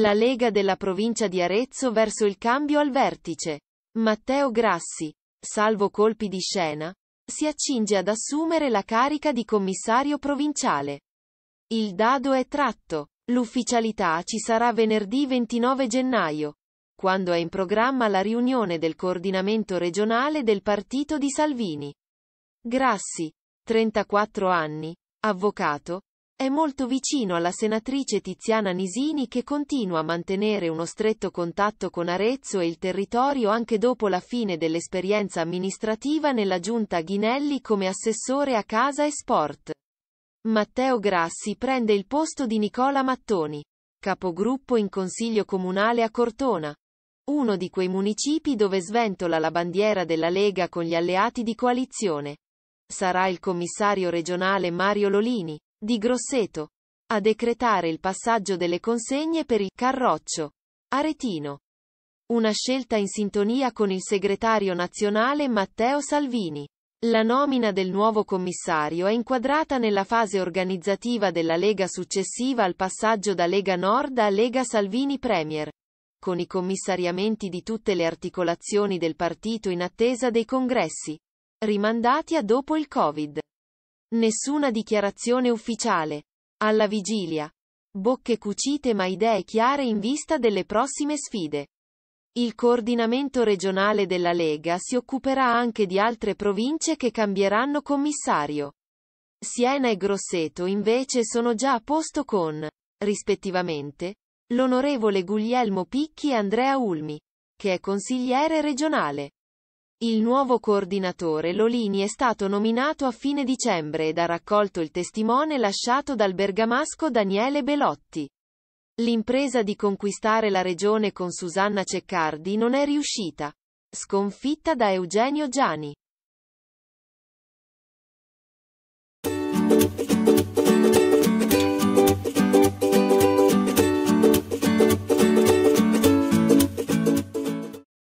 La Lega della provincia di Arezzo verso il cambio al vertice. Matteo Grassi, salvo colpi di scena, si accinge ad assumere la carica di commissario provinciale. Il dado è tratto. L'ufficialità ci sarà venerdì 29 gennaio, quando è in programma la riunione del coordinamento regionale del partito di Salvini. Grassi, 34 anni, avvocato, è molto vicino alla senatrice Tiziana Nisini che continua a mantenere uno stretto contatto con Arezzo e il territorio anche dopo la fine dell'esperienza amministrativa nella giunta Ghinelli come assessore a casa e sport. Matteo Grassi prende il posto di Nicola Mattoni, capogruppo in consiglio comunale a Cortona, uno di quei municipi dove sventola la bandiera della Lega con gli alleati di coalizione. Sarà il commissario regionale Mario Lolini di Grosseto, a decretare il passaggio delle consegne per il Carroccio, Aretino. Una scelta in sintonia con il segretario nazionale Matteo Salvini. La nomina del nuovo commissario è inquadrata nella fase organizzativa della Lega successiva al passaggio da Lega Nord a Lega Salvini Premier, con i commissariamenti di tutte le articolazioni del partito in attesa dei congressi, rimandati a dopo il Covid. Nessuna dichiarazione ufficiale. Alla vigilia. Bocche cucite ma idee chiare in vista delle prossime sfide. Il coordinamento regionale della Lega si occuperà anche di altre province che cambieranno commissario. Siena e Grosseto invece sono già a posto con, rispettivamente, l'onorevole Guglielmo Picchi e Andrea Ulmi, che è consigliere regionale. Il nuovo coordinatore Lolini è stato nominato a fine dicembre ed ha raccolto il testimone lasciato dal bergamasco Daniele Belotti. L'impresa di conquistare la regione con Susanna Ceccardi non è riuscita. Sconfitta da Eugenio Gianni.